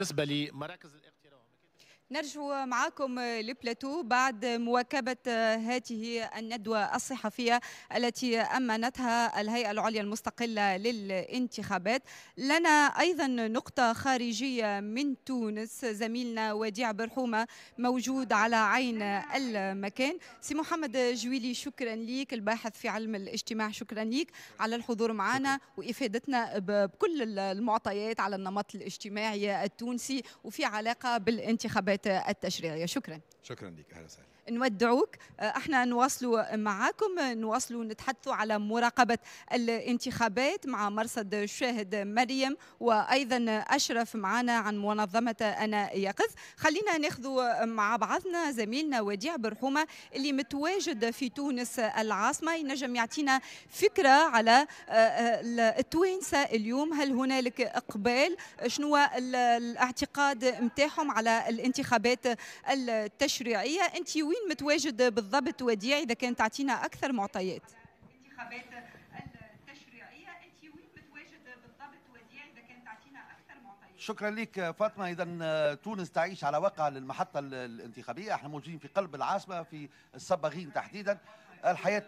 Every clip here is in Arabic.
بالنسبه لمراكز نرجو معكم لبلاتو بعد مواكبة هذه الندوة الصحفية التي أمنتها الهيئة العليا المستقلة للانتخابات لنا أيضا نقطة خارجية من تونس زميلنا وديع برحومة موجود على عين المكان سي محمد جويلي شكرا ليك الباحث في علم الاجتماع شكرا ليك على الحضور معنا وإفادتنا بكل المعطيات على النمط الاجتماعي التونسي وفي علاقة بالانتخابات القوة التشريعية شكرا شكرا لك أهلا وسهلا نودعوك آه، احنا نواصلوا معاكم نواصلوا نتحدثوا على مراقبة الانتخابات مع مرصد الشاهد مريم وأيضا أشرف معنا عن منظمة أنا يقظ خلينا ناخذوا مع بعضنا زميلنا وديع برحومة اللي متواجد في تونس العاصمة ينجم يعطينا فكرة على آه، آه، التوانسة اليوم هل هنالك إقبال شنو الاعتقاد متاعهم على الانتخابات التشريعية أنت وين وين متواجد بالضبط وديع اذا كان تعطينا اكثر معطيات الانتخابات التشريعيه انت وين بالضبط وديع اذا كان تعطينا اكثر معطيات شكرا لك فاطمه اذا آه، تونس تعيش على وقع للمحطه الانتخابيه احنا موجودين في قلب العاصمه في الصباغين تحديدا الحياه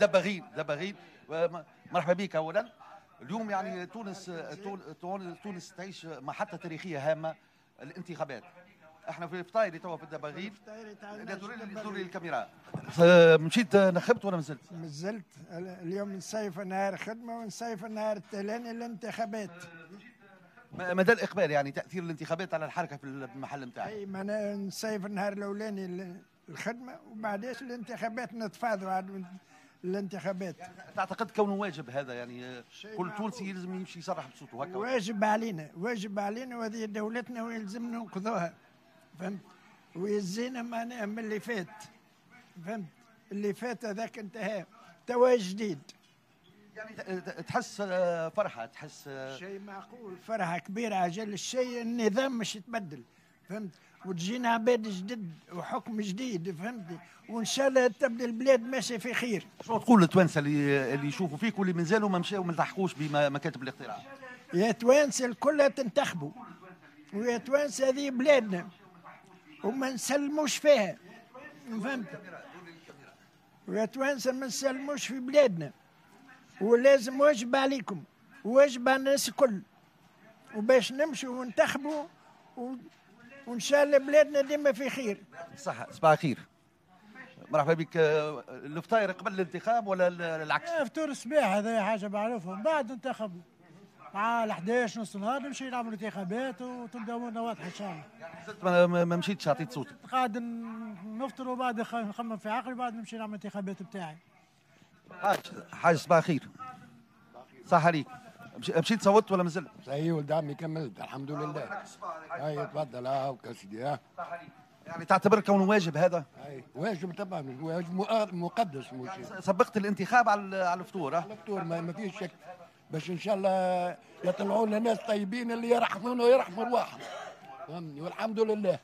دباغين دباغين مرحبا بك اولا اليوم يعني تونس آه، تونس تعيش محطه تاريخيه هامه الانتخابات احنا في الفطاير توا في الدباغيل دوري الكاميرا آه، مشيت آه، نخبت ولا مازلت؟ مازلت اليوم نصيف نهار خدمه ونصيف النهار التلاني الانتخابات آه، مدى الاقبال يعني تاثير الانتخابات على الحركه في المحل نتاعك اي ما نصيف النهار الاولاني الخدمه وبعديش الانتخابات نتفاضلوا عاد الانتخابات يعني تعتقد كونه واجب هذا يعني كل تونسي يلزم يمشي يصرح بصوته هكا واجب علينا واجب علينا وهذه دولتنا ويلزمنا ننقذوها فهمت ويزينا ما من اللي فات فهمت اللي فات هذاك انتهى توا جديد يعني تحس آه، فرحه تحس آه، شيء معقول فرحه كبيره اجل الشيء النظام مش يتبدل فهمت وتجينا عباد جدد وحكم جديد فهمتني وان شاء الله تبدا البلاد ماشيه في خير شو تقول التوانسه اللي اللي يشوفوا فيك واللي مازالوا ما مشاو ما التحقوش بمكاتب الاقتراع يا توانسه الكل تنتخبوا ويا توانسه هذه بلادنا وما نسلموش فيها فهمت التوانسه ما نسلموش في بلادنا ولازم واجب عليكم واجب على الناس الكل وباش نمشوا وننتخبوا و... وان شاء الله بلادنا ديما في خير صح صباح الخير مرحبا بك الفطاير قبل الانتخاب ولا العكس؟ فطور الصباح هذا حاجه معروفه من بعد انتخبوا مع ال 11 نص النهار نمشي نعمل انتخابات وتبدا امورنا واضحه ان شاء الله. يعني ما مشيتش عطيت صوتك. قاعد نفطر وبعد نخمم في عقلي وبعد نمشي نعمل الانتخابات بتاعي. حاج حاج صباح الخير. صح عليك. مشيت صوتت ولا مازلت؟ اي ولد عمي كملت الحمد لله. اي تفضل اه سيدي اه. صح عليك. يعني تعتبر كونه واجب هذا؟ اي واجب طبعا واجب مقدس يعني سبقت الانتخاب على على الفطور اه؟ الفطور ما فيش شك. باش ان شاء الله يطلعوا لنا ناس طيبين اللي يرحمون ويرحموا الواحد فهمني والحمد لله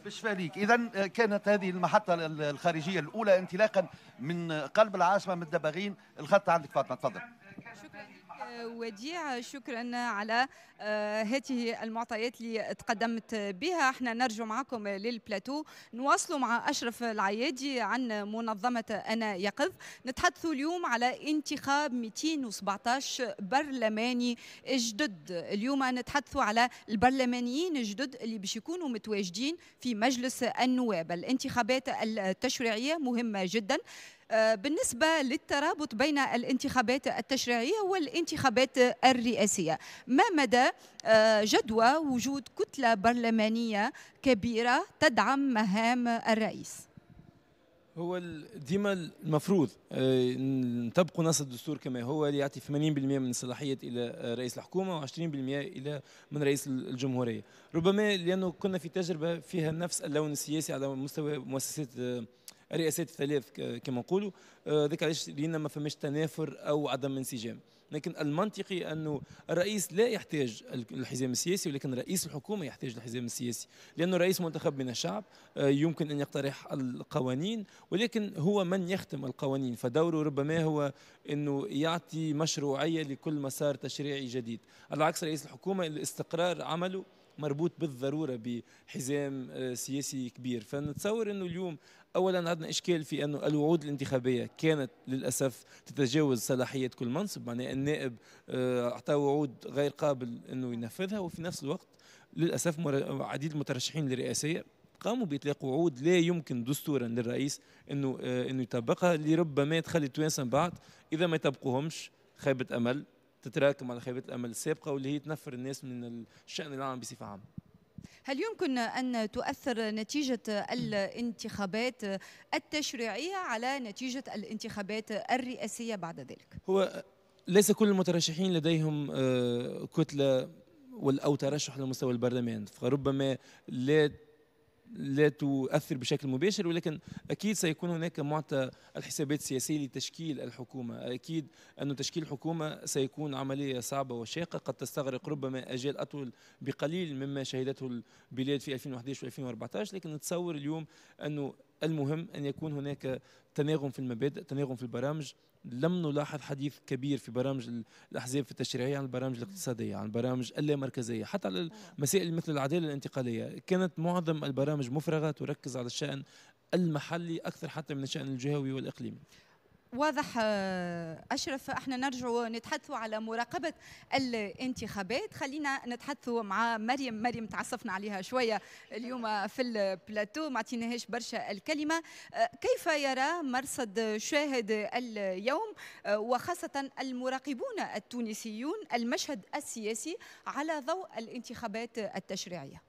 بالنسبه ليك اذا آه، كانت هذه المحطه الخارجيه الاولى انطلاقا من قلب العاصمه من الدباغين الخط عندك فاطمه تفضل شكرا وديع شكرا على آه، هذه المعطيات اللي تقدمت بها احنا نرجو معكم للبلاتو نواصلوا مع أشرف العيادي عن منظمة أنا يقظ نتحدثوا اليوم على انتخاب 217 برلماني جدد اليوم نتحدثوا على البرلمانيين الجدد اللي باش يكونوا متواجدين في مجلس النواب الانتخابات التشريعية مهمة جدا آه، بالنسبة للترابط بين الانتخابات التشريعية والانتخابات الرئاسية ما مدى آه، جدوى وجود كتلة برلمانية كبيرة تدعم مهام الرئيس؟ هو ديما المفروض آه، نطبقوا نص الدستور كما هو اللي يعطي 80% من الصلاحيات الى رئيس الحكومه و20% الى من رئيس الجمهوريه ربما لانه كنا في تجربه فيها نفس اللون السياسي على مستوى مؤسسات الرئاسات الثلاث كما نقولوا آه، ذاك علاش لان ما فماش تنافر او عدم انسجام لكن المنطقي انه الرئيس لا يحتاج الحزام السياسي ولكن رئيس الحكومه يحتاج الحزام السياسي لانه الرئيس منتخب من الشعب آه، يمكن ان يقترح القوانين ولكن هو من يختم القوانين فدوره ربما هو انه يعطي مشروعيه لكل مسار تشريعي جديد على عكس رئيس الحكومه الاستقرار عمله مربوط بالضروره بحزام آه، سياسي كبير فنتصور انه اليوم اولا عندنا اشكال في انه الوعود الانتخابيه كانت للاسف تتجاوز صلاحيه كل منصب معناها النائب آه، اعطى وعود غير قابل انه ينفذها وفي نفس الوقت للاسف عديد المترشحين للرئاسيه قاموا باطلاق وعود لا يمكن دستورا للرئيس انه آه، انه يطبقها لربما تخلي التوانسه من بعد اذا ما يطبقوهمش خيبه امل تتراكم على خيبات الامل السابقه واللي هي تنفر الناس من الشان العام بصفه عامه هل يمكن أن تؤثر نتيجة الانتخابات التشريعية على نتيجة الانتخابات الرئاسية بعد ذلك؟ هو ليس كل المترشحين لديهم آه، كتلة أو ترشح لمستوى البرلمان فربما لا لا تؤثر بشكل مباشر ولكن اكيد سيكون هناك معطى الحسابات السياسيه لتشكيل الحكومه، اكيد أن تشكيل الحكومه سيكون عمليه صعبه وشاقه قد تستغرق ربما اجيال اطول بقليل مما شهدته البلاد في 2011 و2014 لكن نتصور اليوم انه المهم ان يكون هناك تناغم في المبادئ تناغم في البرامج لم نلاحظ حديث كبير في برامج الاحزاب في التشريعيه عن البرامج الاقتصاديه عن البرامج اللامركزيه حتى على مسائل مثل العداله الانتقاليه كانت معظم البرامج مفرغه تركز على الشان المحلي اكثر حتى من الشان الجهوي والاقليمي واضح آه، اشرف احنا نرجعوا نتحدثوا على مراقبه الانتخابات خلينا نتحدثوا مع مريم مريم تعصفنا عليها شويه اليوم في البلاتو ما عطيناهاش برشا الكلمه آه، كيف يرى مرصد شاهد اليوم آه، وخاصه المراقبون التونسيون المشهد السياسي على ضوء الانتخابات التشريعيه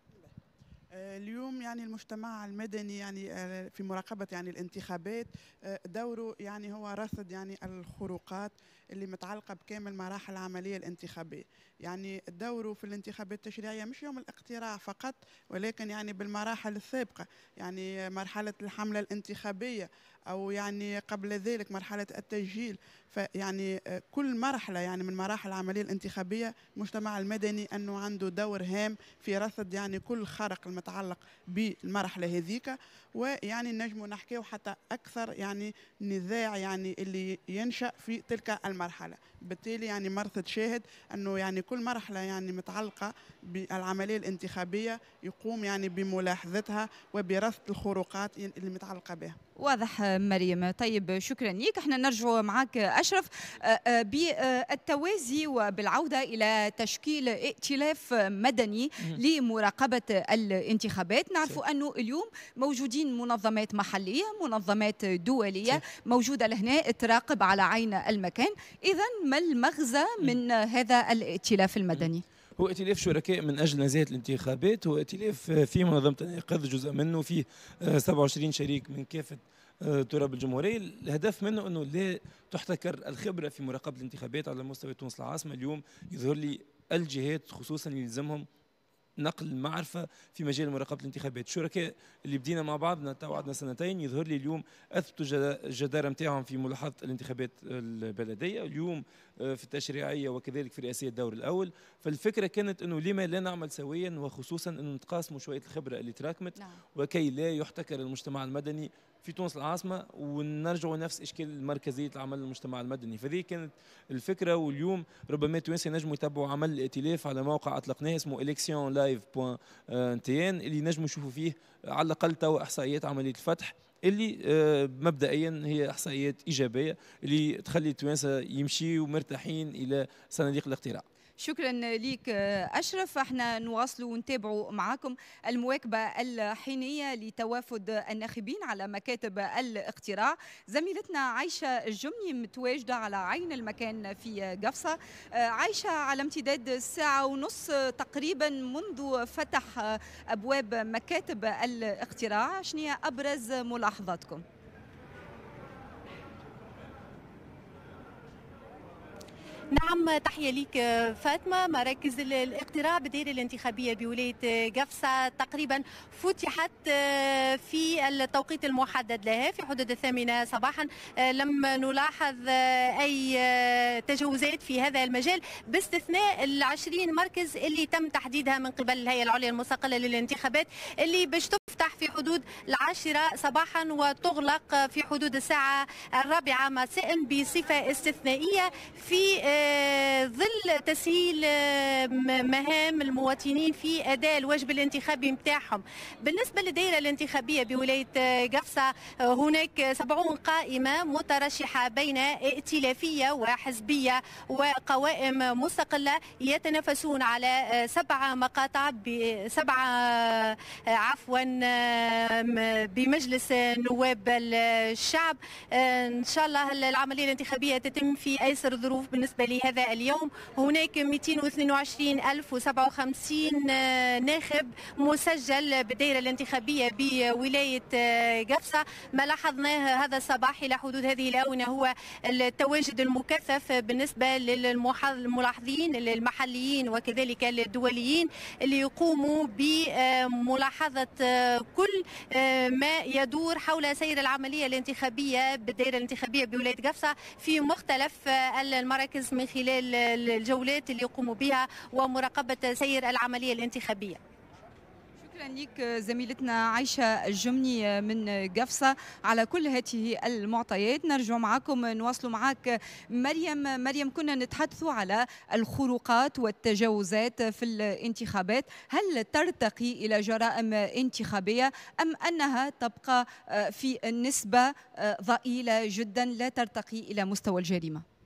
آه، اليوم يعني المجتمع المدني يعني آه، في مراقبة يعني الانتخابات آه، دوره يعني هو رصد يعني الخروقات اللي متعلقة بكامل مراحل العملية الانتخابية يعني دوره في الانتخابات التشريعية مش يوم الاقتراع فقط ولكن يعني بالمراحل السابقة يعني مرحلة الحملة الانتخابية أو يعني قبل ذلك مرحلة التسجيل فيعني آه، كل مرحلة يعني من مراحل العملية الانتخابية المجتمع المدني أنه عنده دور هام في رصد يعني كل خرق المتعلق بالمرحلة هذيك ويعني نجموا نحكيه حتى أكثر يعني نزاع يعني اللي ينشأ في تلك المرحلة بالتالي يعني مرصد شاهد أنه يعني كل مرحلة يعني متعلقة بالعملية الانتخابية يقوم يعني بملاحظتها وبرصد الخروقات اللي متعلقة بها واضح مريم طيب شكرا ليك احنا نرجع معك اشرف آه، آه، بالتوازي وبالعوده الى تشكيل ائتلاف مدني لمراقبه الانتخابات نعرف انه اليوم موجودين منظمات محليه منظمات دوليه موجوده لهنا تراقب على عين المكان اذا ما المغزى من هذا الائتلاف المدني هو ائتلاف شركاء من أجل نزاهة الانتخابات هو ائتلاف آه، في منظمة الإنقاذ جزء منه في 27 آه، شريك من كافة آه، تراب الجمهورية الهدف منه أنه لا تحتكر الخبرة في مراقبة الانتخابات على مستوى تونس العاصمة اليوم يظهر لي الجهات خصوصا يلزمهم نقل المعرفة في مجال مراقبة الانتخابات شركاء اللي بدينا مع بعضنا تو سنتين يظهر لي اليوم أثبتوا الجدارة متاعهم في ملاحظة الانتخابات البلدية اليوم آه، في التشريعية وكذلك في رئاسية الدور الأول فالفكرة كانت أنه لما لا نعمل سويا وخصوصا أنه نتقاسموا شوية الخبرة اللي تراكمت نعم. وكي لا يحتكر المجتمع المدني في تونس العاصمه ونرجعوا نفس اشكال مركزيه العمل المجتمع المدني فذي كانت الفكره واليوم ربما التوانسه نجموا يتبعوا عمل الائتلاف على موقع اطلقناه اسمه electionlive.tn اللي نجموا يشوفوا فيه على الاقل توا احصائيات عمليه الفتح اللي آه، مبدئيا هي احصائيات ايجابيه اللي تخلي التوانسه يمشيوا مرتاحين الى صناديق الاقتراع شكرا لك أشرف احنا نواصل ونتابع معاكم المواكبة الحينية لتوافد الناخبين على مكاتب الاقتراع زميلتنا عايشة الجمني متواجدة على عين المكان في قفصة عايشة على امتداد ساعة ونص تقريبا منذ فتح أبواب مكاتب الاقتراع شنو أبرز ملاحظاتكم؟ نعم تحية لك فاطمة مراكز الاقتراع بدير الانتخابية بولاية قفصة تقريبا فتحت آه، في التوقيت المحدد لها في حدود الثامنة صباحا آه، لم نلاحظ آه، أي تجاوزات في هذا المجال باستثناء العشرين مركز اللي تم تحديدها من قبل الهيئة العليا المستقلة للانتخابات اللي باش تفتح في حدود العاشرة صباحا وتغلق في حدود الساعة الرابعة مساء بصفة استثنائية في ظل تسهيل آه، مهام المواطنين في اداء الواجب الانتخابي نتاعهم بالنسبه للدائره الانتخابيه بولايه آه، قفصه آه، هناك 70 قائمه مترشحه بين ائتلافيه وحزبيه وقوائم مستقله يتنافسون على سبعه مقاطع بسبعه عفوا بمجلس نواب الشعب ان شاء الله العمليه الانتخابيه تتم في ايسر ظروف بالنسبه لهذا اليوم هناك 222057 آه، ناخب مسجل بالدائرة الانتخابية بولاية آه، قفصة ما لاحظناه هذا الصباح إلى حدود هذه الآونة هو التواجد المكثف بالنسبة للملاحظين المحليين وكذلك الدوليين اللي يقوموا بملاحظة آه، كل ما يدور حول سير العملية الانتخابية بالدائرة الانتخابية بولاية قفصة في مختلف المراكز من خلال الجولات اللي يقوموا بها ومراقبة سير العملية الانتخابية شكرا لك زميلتنا عايشة الجمني من قفصة على كل هذه المعطيات نرجع معكم نواصل معك مريم مريم كنا نتحدث على الخروقات والتجاوزات في الانتخابات هل ترتقي إلى جرائم انتخابية أم أنها تبقى في نسبة ضئيلة جدا لا ترتقي إلى مستوى الجريمة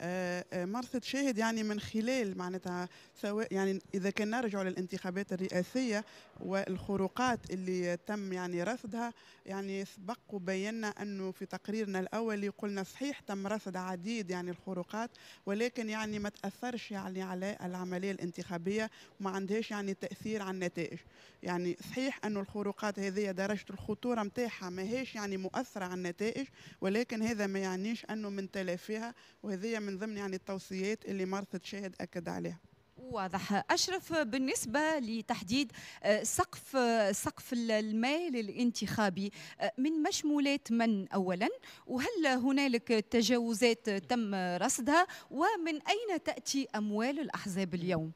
آه، آه، مرصد شاهد يعني من خلال معناتها سواء يعني اذا كان نرجع للانتخابات الرئاسيه والخروقات اللي تم يعني رصدها يعني سبق وبينا انه في تقريرنا الاولي قلنا صحيح تم رصد عديد يعني الخروقات ولكن يعني ما تاثرش يعني على العمليه الانتخابيه وما عندهاش يعني تاثير على النتائج يعني صحيح انه الخروقات هذه درجه الخطوره نتاعها ماهيش يعني مؤثره على النتائج ولكن هذا ما يعنيش انه من تلافيها وهذه من ضمن يعني التوصيات اللي مرثد شاهد اكد عليها واضح اشرف بالنسبه لتحديد آه، سقف آه، سقف المال الانتخابي آه، من مشمولات من اولا وهل هنالك تجاوزات تم رصدها ومن اين تاتي اموال الاحزاب اليوم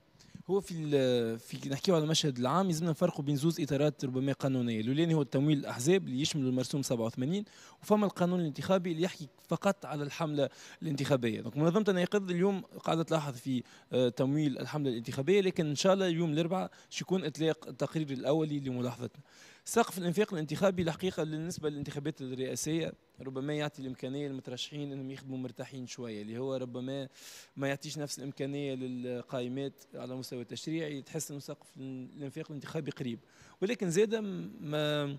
هو في في نحكيو على المشهد العام لازمنا نفرقوا بين زوز اطارات ربما قانونيه الاولاني هو التمويل الاحزاب اللي يشمل المرسوم 87 وفما القانون الانتخابي اللي يحكي فقط على الحمله الانتخابيه دونك منظمه نيقظ اليوم قاعده تلاحظ في آه، تمويل الحمله الانتخابيه لكن ان شاء الله يوم الاربعاء شكون اطلاق التقرير الاولي لملاحظتنا سقف الانفاق الانتخابي الحقيقه بالنسبه للانتخابات الرئاسيه ربما يعطي الامكانيه للمترشحين انهم يخدموا مرتاحين شويه اللي هو ربما ما يعطيش نفس الامكانيه للقائمات على مستوى التشريعي أن سقف الانفاق الانتخابي قريب ولكن زادا ما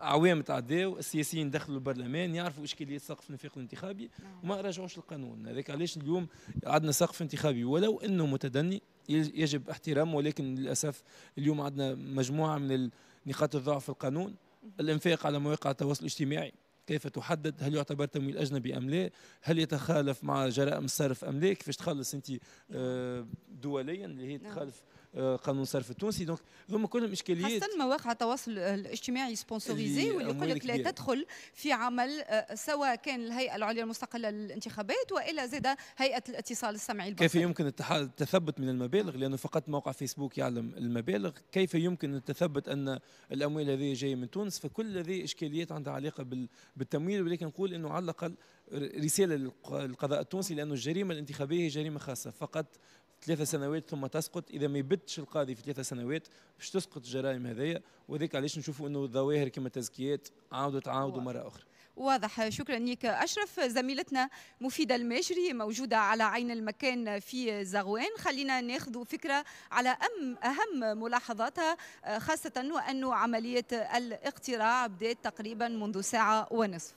اعوام تعداو السياسيين دخلوا البرلمان يعرفوا اشكاليه سقف الانفاق الانتخابي نعم. وما رجعوش القانون هذاك علاش اليوم عندنا سقف انتخابي ولو انه متدني يجب احترامه ولكن للاسف اليوم عندنا مجموعه من نقاط الضعف في القانون الانفاق على مواقع التواصل الاجتماعي كيف تحدد هل يعتبر تمويل اجنبي ام لا هل يتخالف مع جرائم الصرف ام لا كيفاش تخلص انت آه، دوليا اللي هي نعم. تخالف قانون صرف التونسي دونك هما كلهم اشكاليات خاصه مواقع التواصل الاجتماعي سبونسوريزي واللي يقول لك لا تدخل في عمل سواء كان الهيئه العليا المستقله للانتخابات والا زاد هيئه الاتصال السمعي البصري كيف يمكن التثبت من المبالغ لانه فقط موقع فيسبوك يعلم المبالغ كيف يمكن التثبت ان الاموال هذه جايه من تونس فكل هذه اشكاليات عندها علاقه بالتمويل ولكن نقول انه على الاقل رساله للقضاء التونسي لانه الجريمه الانتخابيه هي جريمه خاصه فقط ثلاثة سنوات ثم تسقط إذا ما يبتش القاضي في ثلاثة سنوات باش تسقط الجرائم هذيا وذاك علاش نشوفوا أنه الظواهر كما التزكيات عاودوا تعاودوا مرة أخرى واضح شكرا لك أشرف زميلتنا مفيدة الماجري موجودة على عين المكان في زغوان خلينا ناخذ فكرة على أم أهم ملاحظاتها خاصة وأنه عملية الاقتراع بدأت تقريبا منذ ساعة ونصف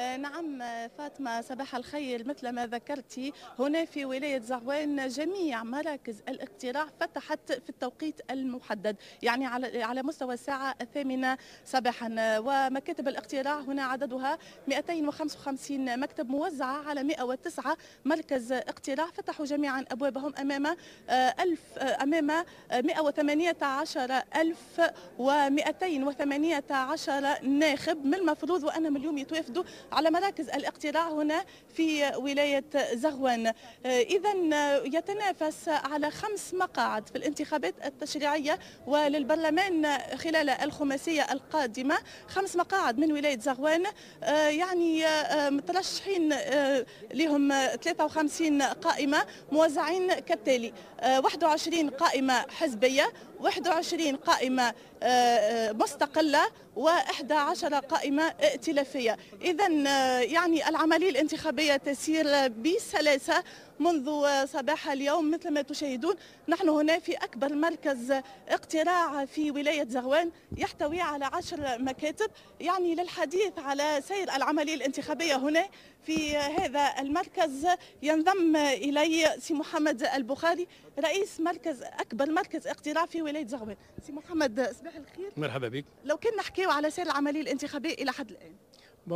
آه، نعم فاطمة صباح الخير مثل ما ذكرتي هنا في ولاية زعوان جميع مراكز الاقتراع فتحت في التوقيت المحدد يعني على مستوى الساعة الثامنة صباحا ومكاتب الاقتراع هنا عددها 255 مكتب موزعة على 109 مركز اقتراع فتحوا جميعا أبوابهم أمام آه، ألف آه، أمام 118 ألف و 218 ناخب من المفروض وأنهم اليوم يتوافدوا على مراكز الاقتراع هنا في ولاية زغوان إذا آه، آه، يتنافس على خمس مقاعد في الانتخابات التشريعية وللبرلمان خلال الخماسية القادمة خمس مقاعد من ولاية زغوان آه، يعني مترشحين لهم 53 قائمة موزعين كالتالي 21 قائمة حزبية 21 قائمة مستقلة و و11 قائمة ائتلافية إذا آه، يعني العملية الانتخابية تسير بسلاسة منذ صباح اليوم مثل ما تشاهدون نحن هنا في أكبر مركز اقتراع في ولاية زغوان يحتوي على عشر مكاتب يعني للحديث على سير العملية الانتخابية هنا في هذا المركز ينضم إلي سي محمد البخاري رئيس مركز أكبر مركز اقتراع في ولاية زغوان سي محمد صباح الخير مرحبا بك لو كنا نحكيو على سير العملية الانتخابية إلى حد الآن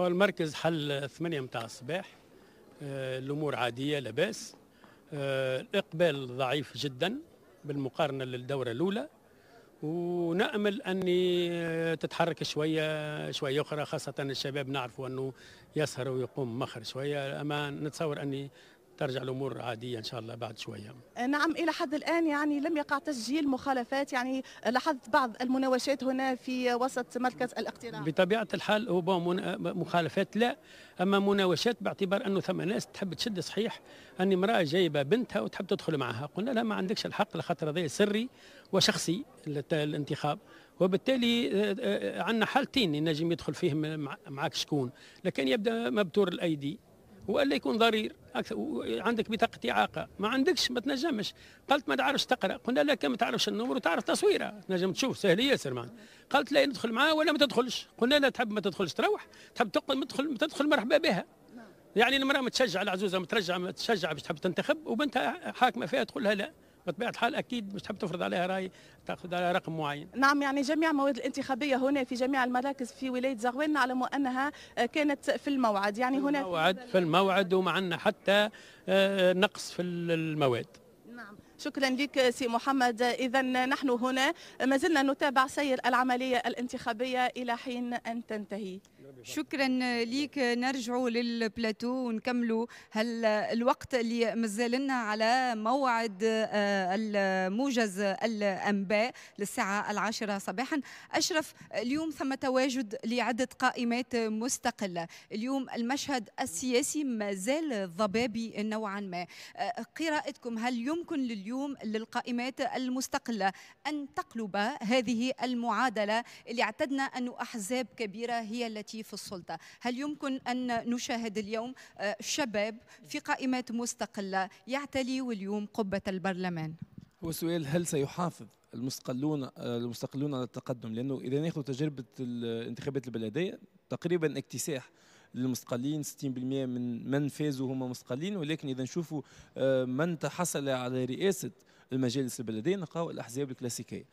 المركز حل 8 متاع الصباح آه، الامور عاديه لاباس آه، الاقبال ضعيف جدا بالمقارنه للدوره الاولى ونامل ان آه، تتحرك شويه شويه اخرى خاصه الشباب نعرفوا انه يسهر ويقوم مخر شويه اما نتصور اني ترجع الامور عاديه ان شاء الله بعد شويه. نعم الى حد الان يعني لم يقع تسجيل مخالفات يعني لاحظت بعض المناوشات هنا في وسط مركز الاقتراع. بطبيعه الحال هو مخالفات لا اما مناوشات باعتبار انه ثم ناس تحب تشد صحيح ان امراه جايبه بنتها وتحب تدخل معها قلنا لها ما عندكش الحق لخاطر هذا سري وشخصي الانتخاب وبالتالي عندنا حالتين ينجم يدخل فيهم معك شكون لكن يبدا مبتور الايدي والا يكون ضرير عندك بطاقه اعاقه ما عندكش ما تنجمش قالت ما تعرفش تقرا قلنا لك ما تعرفش النمر وتعرف تصويره تنجم تشوف سهل ياسر معنا قالت لا ندخل معاه ولا ما تدخلش قلنا لا تحب ما تدخلش تروح تحب تدخل تدخل مرحبا بها يعني المراه متشجعه العزوزه مترجعه متشجعه باش تحب تنتخب وبنتها حاكمه فيها تقول لها لا بطبيعه الحال اكيد مش تحب تفرض عليها راي تاخذ على رقم معين. نعم يعني جميع المواد الانتخابيه هنا في جميع المراكز في ولايه زغوان نعلم انها آه، كانت في الموعد يعني هنا في الموعد في الموعد وما عندنا حتى آه، نقص في المواد. نعم شكرا لك سي محمد اذا نحن هنا ما زلنا نتابع سير العمليه الانتخابيه الى حين ان تنتهي شكرا لك نرجعوا للبلاتو ونكملوا هالوقت اللي مازالنا على موعد آه، الموجز الانباء للساعه العاشره صباحا اشرف اليوم ثم تواجد لعده قائمات مستقله اليوم المشهد السياسي مازال ضبابي نوعا ما آه، قراءتكم هل يمكن لليوم للقائمات المستقله ان تقلب هذه المعادله اللي اعتدنا ان احزاب كبيره هي التي التي في السلطة هل يمكن أن نشاهد اليوم آه، شباب في قائمات مستقلة يعتلي اليوم قبة البرلمان هو سؤال هل سيحافظ المستقلون آه، المستقلون على التقدم لانه اذا ناخذ تجربه الانتخابات البلديه تقريبا اكتساح للمستقلين 60% من من فازوا هم مستقلين ولكن اذا نشوفوا آه، من تحصل على رئاسه المجالس البلديه نلقاو الاحزاب الكلاسيكيه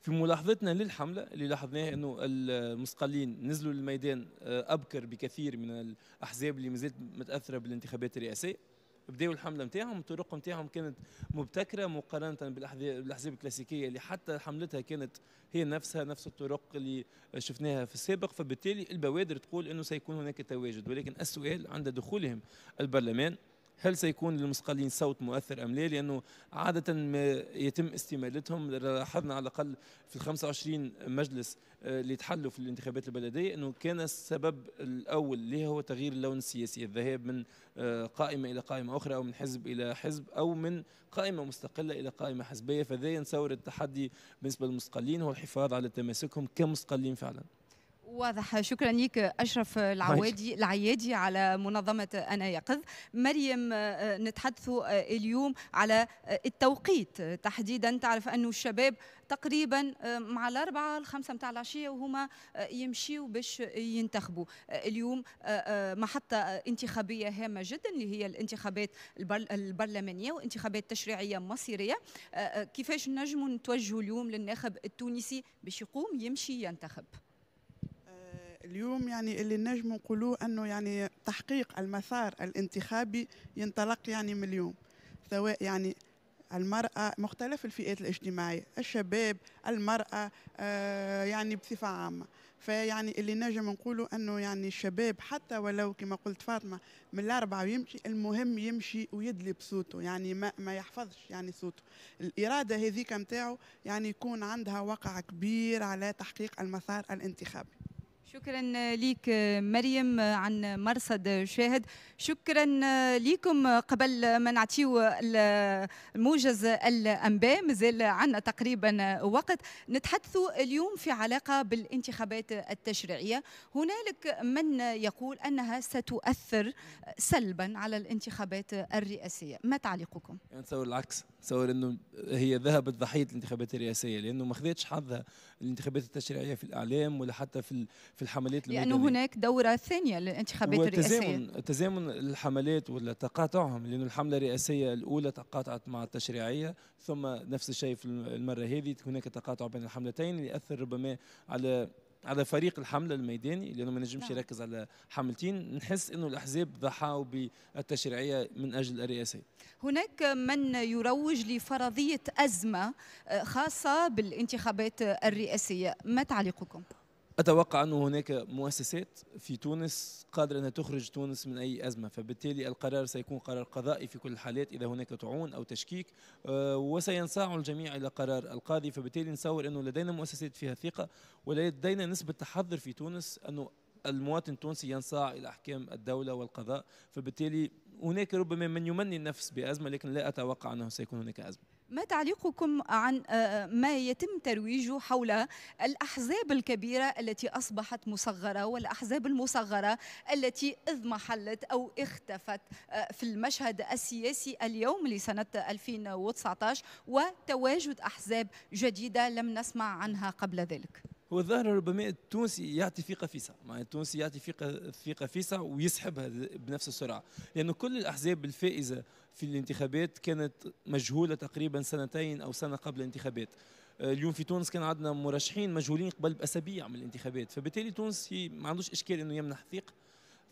في ملاحظتنا للحملة اللي لاحظناه أنه المسقلين نزلوا للميدان آه، أبكر بكثير من الأحزاب اللي مازالت متأثرة بالانتخابات الرئاسية بداوا الحمله نتاعهم الطرق نتاعهم كانت مبتكره مقارنه بالاحزاب الكلاسيكيه اللي حتى حملتها كانت هي نفسها نفس الطرق اللي شفناها في السابق فبالتالي البوادر تقول انه سيكون هناك تواجد ولكن السؤال عند دخولهم البرلمان هل سيكون للمسقلين صوت مؤثر أم لا لأنه عادة ما يتم استمالتهم لاحظنا على الأقل في ال 25 مجلس آه، اللي تحلوا في الانتخابات البلدية أنه كان السبب الأول اللي هو تغيير اللون السياسي الذهاب من آه، قائمة إلى قائمة أخرى أو من حزب إلى حزب أو من قائمة مستقلة إلى قائمة حزبية فذا نصور التحدي بالنسبة للمسقلين هو الحفاظ على تماسكهم كمسقلين فعلا واضح شكرا لك اشرف العوادي العيادي على منظمه انا يقظ مريم آه، نتحدثوا آه، اليوم على آه، التوقيت تحديدا تعرف انه الشباب تقريبا مع الأربعة الخمسة متاع العشية وهما يمشيوا باش ينتخبوا اليوم محطة انتخابية هامة جدا اللي هي الانتخابات البرلمانية وانتخابات تشريعية مصيرية كيفاش نجموا نتوجهوا اليوم للناخب التونسي باش يقوم يمشي ينتخب اليوم يعني اللي نجم نقولوه انه يعني تحقيق المسار الانتخابي ينطلق يعني من اليوم سواء يعني المرأة مختلف الفئات الاجتماعية الشباب المرأة آه يعني بصفة عامة فيعني اللي نجم نقوله أنه يعني الشباب حتى ولو كما قلت فاطمة من الأربعة ويمشي المهم يمشي ويدلي بصوته يعني ما, ما يحفظش يعني صوته الإرادة هذيك متاعه يعني يكون عندها وقع كبير على تحقيق المسار الانتخابي شكرا لك مريم عن مرصد شاهد شكرا لكم قبل ما نعطيو الموجز الانباء مازال عندنا تقريبا وقت نتحدث اليوم في علاقه بالانتخابات التشريعيه هنالك من يقول انها ستؤثر سلبا على الانتخابات الرئاسيه ما تعليقكم يعني العكس نتصور انه هي ذهبت ضحيه الانتخابات الرئاسيه لانه ما خذتش حظها الانتخابات التشريعيه في الاعلام ولا حتى في في الحملات المدنية لأنه هناك دورة ثانية للانتخابات الرئاسية تزامن تزامن الحملات ولا تقاطعهم لأنه الحملة الرئاسية الأولى تقاطعت مع التشريعية ثم نفس الشيء في المرة هذه هناك تقاطع بين الحملتين اللي أثر ربما على على فريق الحمله الميداني لانه ما نجمش نعم. يركز على حملتين نحس انه الاحزاب ضحاوا بالتشريعيه من اجل الرئاسه هناك من يروج لفرضيه ازمه آه، خاصه بالانتخابات الرئاسيه ما تعليقكم اتوقع انه هناك مؤسسات في تونس قادره انها تخرج تونس من اي ازمه فبالتالي القرار سيكون قرار قضائي في كل الحالات اذا هناك طعون او تشكيك آه، وسينصاع الجميع الى قرار القاضي فبالتالي نصور انه لدينا مؤسسات فيها ثقه ولدينا نسبه تحضر في تونس انه المواطن التونسي ينصاع الى احكام الدوله والقضاء فبالتالي هناك ربما من يمني النفس بازمه لكن لا اتوقع انه سيكون هناك ازمه ما تعليقكم عن آه، ما يتم ترويجه حول الأحزاب الكبيرة التي أصبحت مصغرة والأحزاب المصغرة التي اضمحلت أو اختفت آه، في المشهد السياسي اليوم لسنة 2019 وتواجد أحزاب جديدة لم نسمع عنها قبل ذلك هو الظاهر ربما التونسي يعطي في قفيسه مع التونسي يعطي في في قفيسه ويسحبها بنفس السرعه لانه كل الاحزاب الفائزه في الانتخابات كانت مجهوله تقريبا سنتين او سنه قبل الانتخابات آه، اليوم في تونس كان عندنا مرشحين مجهولين قبل باسابيع من الانتخابات فبالتالي تونس ما عندوش اشكال انه يمنح ثقه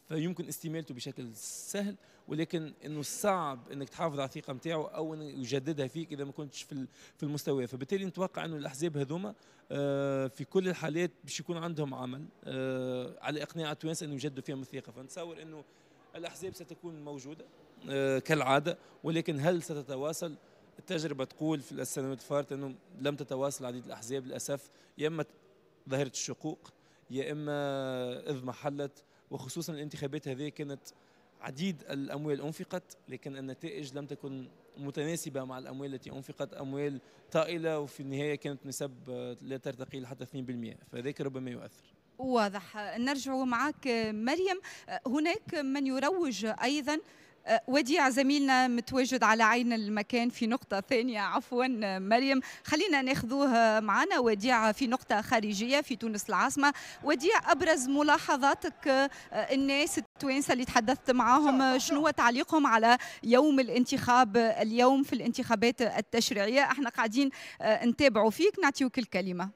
فيمكن استمالته بشكل سهل ولكن انه صعب انك تحافظ على الثقه نتاعو او انه يجددها فيك اذا ما كنتش في في المستوى فبالتالي نتوقع انه الاحزاب هذوما آه، في كل الحالات باش يكون عندهم عمل آه، على اقناع التوانسه انه يجددوا فيهم الثقه فنتصور انه الاحزاب ستكون موجوده آه، كالعاده ولكن هل ستتواصل التجربه تقول في السنوات الفارطه انه لم تتواصل عديد الاحزاب للاسف يا اما ظهرت الشقوق يا اما اذ محلت وخصوصا الانتخابات هذه كانت عديد الأموال أنفقت لكن النتائج لم تكن متناسبة مع الأموال التي أنفقت أموال طائلة وفي النهاية كانت نسب آه، لا ترتقي حتى 2% فذلك ربما يؤثر واضح نرجع معك آه، مريم آه، هناك من يروج أيضا وديع زميلنا متواجد على عين المكان في نقطة ثانية عفوا مريم خلينا ناخذوه معنا وديع في نقطة خارجية في تونس العاصمة وديع أبرز ملاحظاتك آه، الناس التوانسة اللي تحدثت معاهم آه، شنو تعليقهم على يوم الانتخاب اليوم في الانتخابات التشريعية احنا قاعدين آه، نتابعوا فيك نعطيوك الكلمة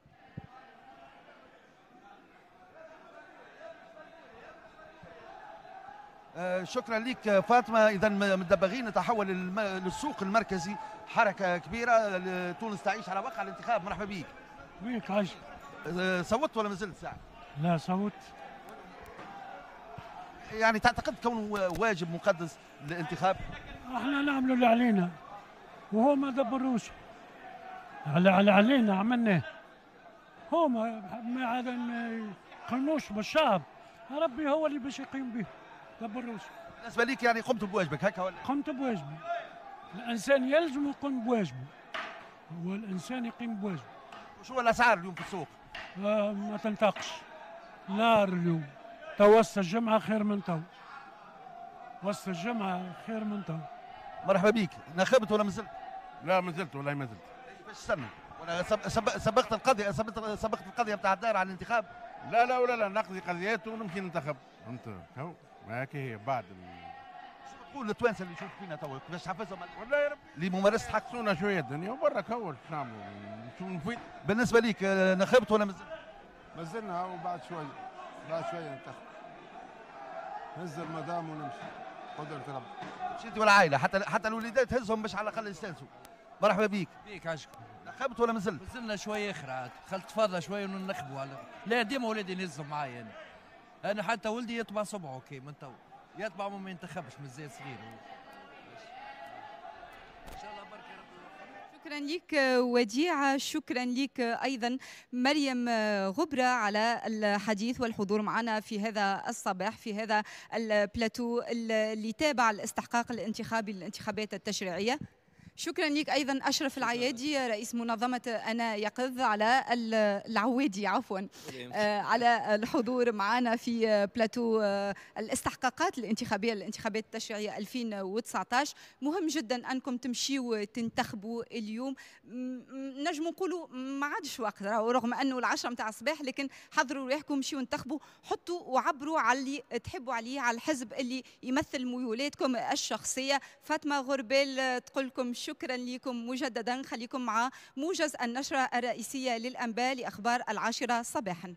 آه، شكرا لك فاطمه اذا مدبغين نتحول للسوق المركزي حركه كبيره تونس تعيش على وقع الانتخاب مرحبا بك ويك عايش آه، صوتت ولا ما زلت ساعه؟ لا صوت يعني تعتقد كونه واجب مقدس للانتخاب احنا نعملوا اللي علينا وهو ما دبروش على على علينا عملناه هما ما عاد ما يقنوش بالشعب ربي هو اللي باش يقيم به لبروسيا بالنسبه ليك يعني قمت بواجبك هكا ولا قمت بواجبي الانسان يلزم يقوم بواجبه هو الانسان يقيم بواجبه وشو الاسعار اليوم في السوق؟ آه ما تنتقش نار اليوم توسط الجمعه خير من تو وسط الجمعه خير من تو مرحبا بيك نخبت ولا مازلت؟ لا مازلت والله ما زلت باش تستنى ولا سبقت القضيه سبقت القضيه بتاع الدار على الانتخاب؟ لا لا ولا لا نقضي قضيات ونمشي ننتخب فهمت هاك هي بعد تقول التوانسه اللي شفت فينا توا كيفاش تحفزهم والله يا ربي لممارسه حقسونا شويه الدنيا وبرا شنو نعملوا نفيد بالنسبه ليك آه، نخبت ولا مازلنا مازلنا وبعد شويه بعد شويه ننتخب نهز المدام ونمشي قدرة ربي مشيتي والعائله حتى حتى الوليدات هزهم باش على الاقل يستانسوا مرحبا بيك بيك عشق نخبت ولا مازلت؟ مازلنا شويه اخرى عاد فضه تفضل شويه ونخبوا على لا ديما ولادي نهزهم معايا انا انا حتى ولدي يطبع صبعه اوكي من تو يطبع ما ينتخبش مازال صغير ان شاء الله بركه شكرا لك وديعة شكرا لك أيضا مريم غبرة على الحديث والحضور معنا في هذا الصباح في هذا البلاتو اللي تابع الاستحقاق الانتخابي للانتخابات التشريعية شكرا لك ايضا اشرف العيادي رئيس منظمه انا يقظ على العوادي عفوا آه، على الحضور معنا في بلاتو آه، الاستحقاقات الانتخابيه الانتخابات التشريعيه 2019 مهم جدا انكم تمشيوا تنتخبوا اليوم نجم نقولوا ما عادش وقت رغم انه العشرة نتاع الصباح لكن حضروا روحكم مشيوا انتخبوا حطوا وعبروا على اللي تحبوا عليه على الحزب اللي يمثل ميولاتكم الشخصيه فاطمه غربال تقول لكم شكرا لكم مجددا خليكم مع موجز النشرة الرئيسية للأنباء لأخبار العاشرة صباحا